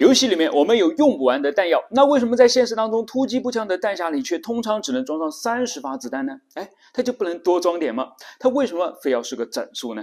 游戏里面我们有用不完的弹药，那为什么在现实当中突击步枪的弹匣里却通常只能装上三十发子弹呢？哎，它就不能多装点吗？它为什么非要是个整数呢？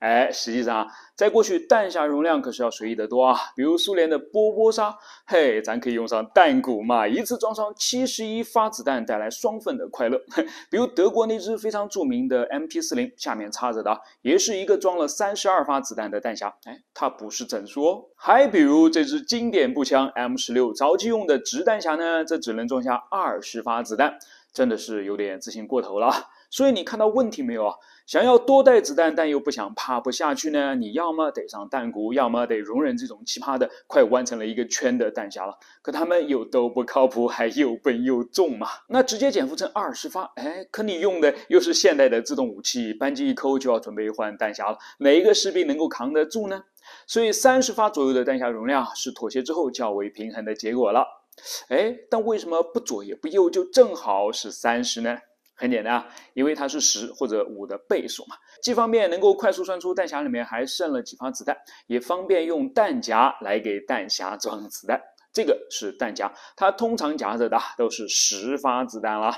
哎，实际上，在过去弹匣容量可是要随意得多啊。比如苏联的波波沙，嘿，咱可以用上弹鼓嘛，一次装上七十一发子弹，带来双份的快乐。比如德国那只非常著名的 MP 四零，下面插着的也是一个装了三十二发子弹的弹匣，哎，它不是整数哦。还比如这支经典步枪 M 十六早期用的直弹匣呢，这只能装下二十发子弹。真的是有点自信过头了，所以你看到问题没有啊？想要多带子弹，但又不想趴不下去呢？你要么得上弹鼓，要么得容忍这种奇葩的快弯成了一个圈的弹匣了。可他们又都不靠谱，还又笨又重嘛。那直接减负成二十发，哎，可你用的又是现代的自动武器，扳机一扣就要准备换弹匣了，哪一个士兵能够扛得住呢？所以三十发左右的弹匣容量是妥协之后较为平衡的结果了。哎，但为什么不左也不右就正好是三十呢？很简单，啊，因为它是十或者五的倍数嘛。既方便能够快速算出弹匣里面还剩了几发子弹，也方便用弹夹来给弹匣装子弹。这个是弹夹，它通常夹着的都是十发子弹了。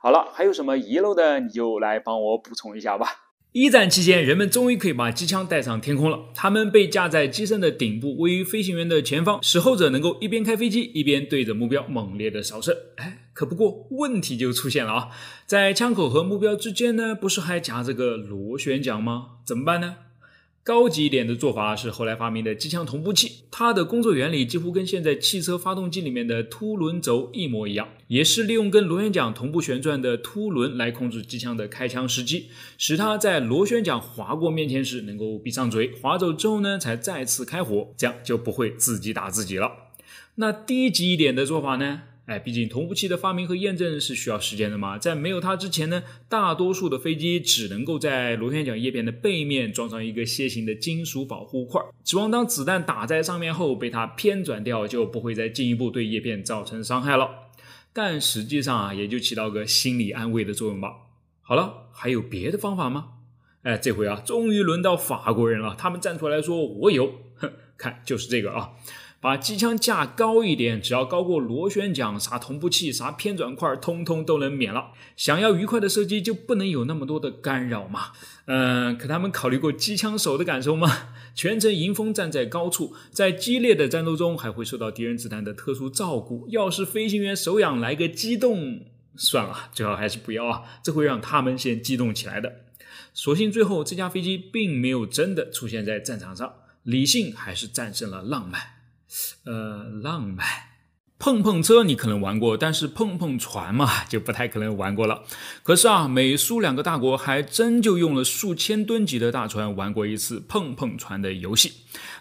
好了，还有什么遗漏的，你就来帮我补充一下吧。一战期间，人们终于可以把机枪带上天空了。它们被架在机身的顶部，位于飞行员的前方，使后者能够一边开飞机，一边对着目标猛烈的扫射。哎，可不过问题就出现了啊，在枪口和目标之间呢，不是还夹着个螺旋桨吗？怎么办呢？高级一点的做法是后来发明的机枪同步器，它的工作原理几乎跟现在汽车发动机里面的凸轮轴一模一样，也是利用跟螺旋桨同步旋转的凸轮来控制机枪的开枪时机，使它在螺旋桨划过面前时能够闭上嘴，划走之后呢才再次开火，这样就不会自己打自己了。那低级一点的做法呢？哎，毕竟同步器的发明和验证是需要时间的嘛。在没有它之前呢，大多数的飞机只能够在螺旋桨叶片的背面装上一个楔形的金属保护块，指望当子弹打在上面后被它偏转掉，就不会再进一步对叶片造成伤害了。但实际上啊，也就起到个心理安慰的作用吧。好了，还有别的方法吗？哎，这回啊，终于轮到法国人了，他们站出来说我有，哼，看就是这个啊。把机枪架高一点，只要高过螺旋桨，啥同步器、啥偏转块，通通都能免了。想要愉快的射击，就不能有那么多的干扰嘛。嗯，可他们考虑过机枪手的感受吗？全程迎风站在高处，在激烈的战斗中，还会受到敌人子弹的特殊照顾。要是飞行员手痒来个机动，算了，最好还是不要啊，这会让他们先激动起来的。所幸最后这架飞机并没有真的出现在战场上，理性还是战胜了浪漫。呃，浪漫。碰碰车你可能玩过，但是碰碰船嘛 就不太可能玩过了。可是啊，美苏两个大国还真就用了数千吨级的大船玩过一次碰碰船的游戏。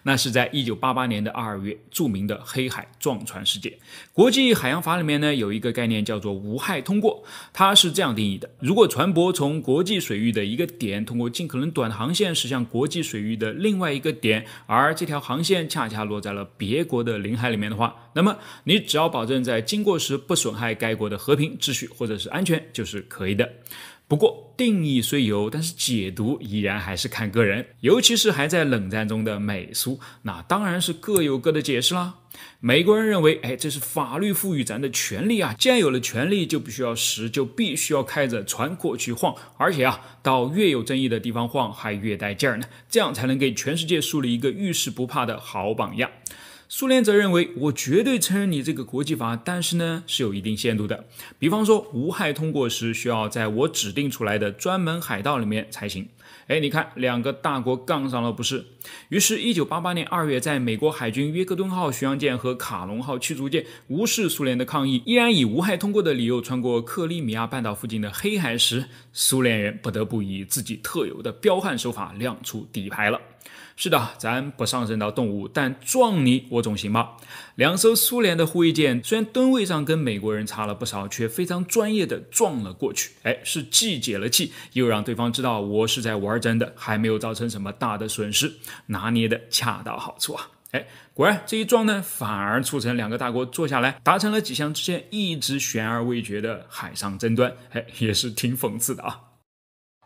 那是在一九八八年的二月，著名的黑海撞船事件。国际海洋法里面呢有一个概念叫做无害通过，它是这样定义的：如果船舶从国际水域的一个点通过尽可能短的航线驶向国际水域的另外一个点，而这条航线恰恰落在了别国的领海里面的话，那么你。只要保证在经过时不损害该国的和平秩序或者是安全，就是可以的。不过定义虽有，但是解读依然还是看个人，尤其是还在冷战中的美苏，那当然是各有各的解释啦。美国人认为，哎，这是法律赋予咱的权利啊！既然有了权利，就必须要使，就必须要开着船过去晃，而且啊，到越有争议的地方晃还越带劲儿呢，这样才能给全世界树立一个遇事不怕的好榜样。苏联则认为，我绝对承认你这个国际法，但是呢是有一定限度的。比方说，无害通过时需要在我指定出来的专门海盗里面才行。哎，你看，两个大国杠上了，不是？于是，1988年2月，在美国海军约克敦号巡洋舰和卡隆号驱逐舰无视苏联的抗议，依然以无害通过的理由穿过克里米亚半岛附近的黑海时，苏联人不得不以自己特有的彪悍手法亮出底牌了。是的，咱不上升到动物，但撞你我总行吧？两艘苏联的护卫舰虽然吨位上跟美国人差了不少，却非常专业的撞了过去。哎，是既解了气，又让对方知道我是在玩真的，还没有造成什么大的损失，拿捏的恰到好处啊！哎，果然这一撞呢，反而促成两个大国坐下来达成了几项之前一直悬而未决的海上争端。哎，也是挺讽刺的啊。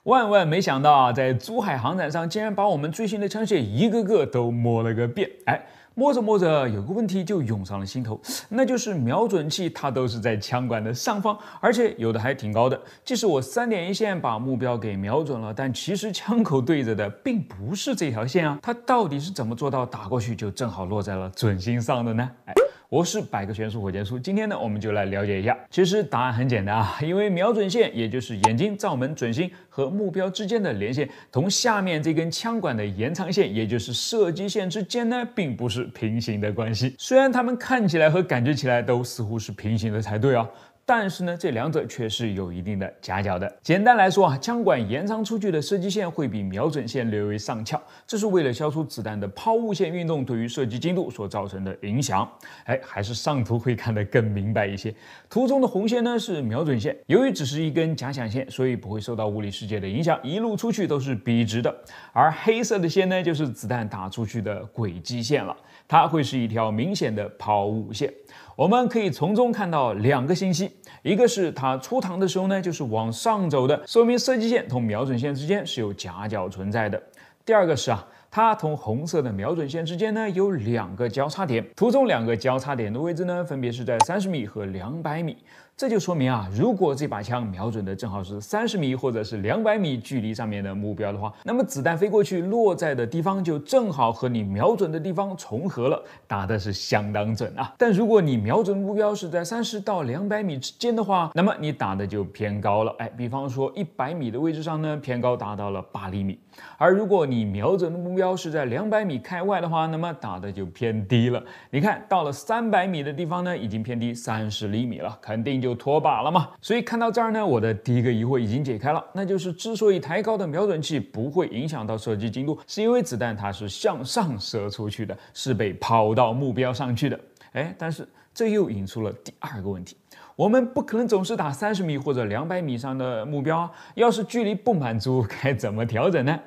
万万没想到，啊，在珠海航展上，竟然把我们最新的枪械一个个都摸了个遍。哎。摸着摸着，有个问题就涌上了心头，那就是瞄准器它都是在枪管的上方，而且有的还挺高的。即使我三点一线把目标给瞄准了，但其实枪口对着的并不是这条线啊。它到底是怎么做到打过去就正好落在了准心上的呢？哎，我是百科全书火箭叔，今天呢我们就来了解一下。其实答案很简单啊，因为瞄准线也就是眼睛照门准心和目标之间的连线，同下面这根枪管的延长线，也就是射击线之间呢，并不是。平行的关系，虽然它们看起来和感觉起来都似乎是平行的才对哦。但是呢，这两者却是有一定的夹角的。简单来说啊，枪管延长出去的射击线会比瞄准线略微上翘，这是为了消除子弹的抛物线运动对于射击精度所造成的影响。哎，还是上图会看得更明白一些。图中的红线呢是瞄准线，由于只是一根假想线，所以不会受到物理世界的影响，一路出去都是笔直的。而黑色的线呢就是子弹打出去的轨迹线了，它会是一条明显的抛物线。我们可以从中看到两个信息，一个是它出膛的时候呢，就是往上走的，说明射击线同瞄准线之间是有夹角存在的。第二个是啊，它同红色的瞄准线之间呢，有两个交叉点。图中两个交叉点的位置呢，分别是在三十米和两百米。这就说明啊，如果这把枪瞄准的正好是三十米或者是两百米距离上面的目标的话，那么子弹飞过去落在的地方就正好和你瞄准的地方重合了，打的是相当准啊。但如果你瞄准目标是在三十到两百米之间的话，那么你打的就偏高了。哎，比方说一百米的位置上呢，偏高达到了八厘米；而如果你瞄准的目标是在两百米开外的话，那么打的就偏低了。你看到了三百米的地方呢，已经偏低三十厘米了，肯定。就脱靶了嘛。所以看到这儿呢，我的第一个疑惑已经解开了，那就是之所以抬高的瞄准器不会影响到射击精度，是因为子弹它是向上射出去的，是被抛到目标上去的。哎，但是这又引出了第二个问题，我们不可能总是打三十米或者两百米上的目标啊，要是距离不满足，该怎么调整呢？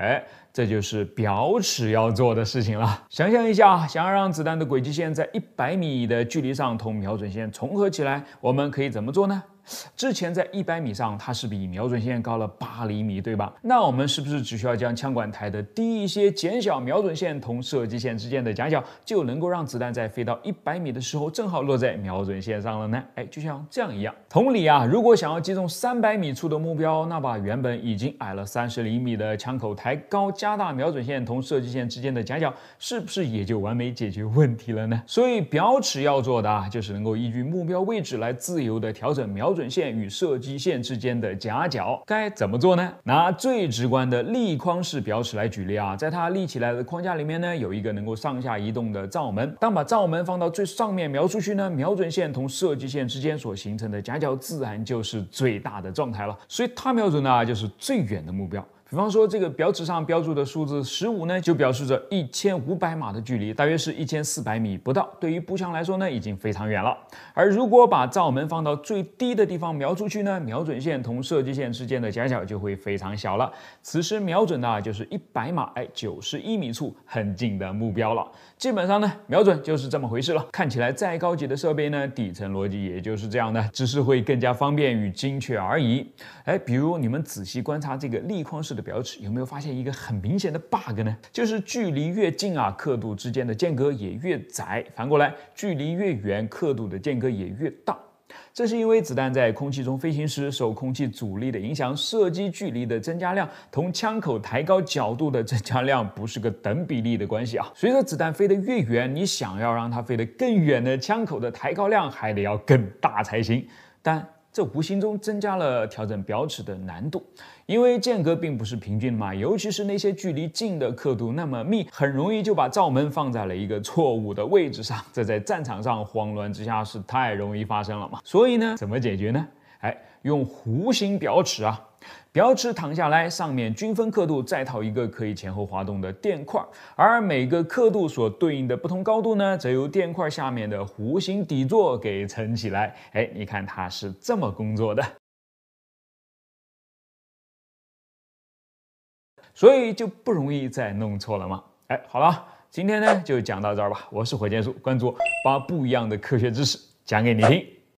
哎，这就是表尺要做的事情了。想象一下想要让子弹的轨迹线在一百米的距离上同瞄准线重合起来，我们可以怎么做呢？之前在一百米上，它是比瞄准线高了八厘米，对吧？那我们是不是只需要将枪管抬得低一些，减小瞄准线同射击线之间的夹角，就能够让子弹在飞到一百米的时候正好落在瞄准线上了呢？哎，就像这样一样。同理啊，如果想要击中三百米处的目标，那把原本已经矮了三十厘米的枪口抬高，加大瞄准线同射击线之间的夹角，是不是也就完美解决问题了呢？所以表尺要做的啊，就是能够依据目标位置来自由的调整瞄。瞄准线与射击线之间的夹角该怎么做呢？拿最直观的立框式表尺来举例啊，在它立起来的框架里面呢，有一个能够上下移动的罩门。当把罩门放到最上面瞄出去呢，瞄准线同射击线之间所形成的夹角自然就是最大的状态了，所以它瞄准呢就是最远的目标。比方说，这个表尺上标注的数字十五呢，就表示着一千五百码的距离，大约是一千四百米不到。对于步枪来说呢，已经非常远了。而如果把照门放到最低的地方瞄出去呢，瞄准线同射击线之间的夹角就会非常小了。此时瞄准啊就是一百码，哎，九十一米处很近的目标了。基本上呢，瞄准就是这么回事了。看起来再高级的设备呢，底层逻辑也就是这样的，只是会更加方便与精确而已。哎，比如你们仔细观察这个立框式的。表尺有没有发现一个很明显的 bug 呢？就是距离越近啊，刻度之间的间隔也越窄；反过来，距离越远，刻度的间隔也越大。这是因为子弹在空气中飞行时受空气阻力的影响，射击距离的增加量同枪口抬高角度的增加量不是个等比例的关系啊。随着子弹飞得越远，你想要让它飞得更远的枪口的抬高量还得要更大才行。但这无形中增加了调整表尺的难度，因为间隔并不是平均嘛，尤其是那些距离近的刻度那么密，很容易就把罩门放在了一个错误的位置上。这在战场上慌乱之下是太容易发生了嘛？所以呢，怎么解决呢？哎，用弧形表尺啊。标尺躺下来，上面均分刻度再套一个可以前后滑动的垫块，而每个刻度所对应的不同高度呢，则由垫块下面的弧形底座给撑起来。哎，你看它是这么工作的，所以就不容易再弄错了吗？哎，好了，今天呢就讲到这儿吧。我是火箭叔，关注我，把不一样的科学知识讲给你听。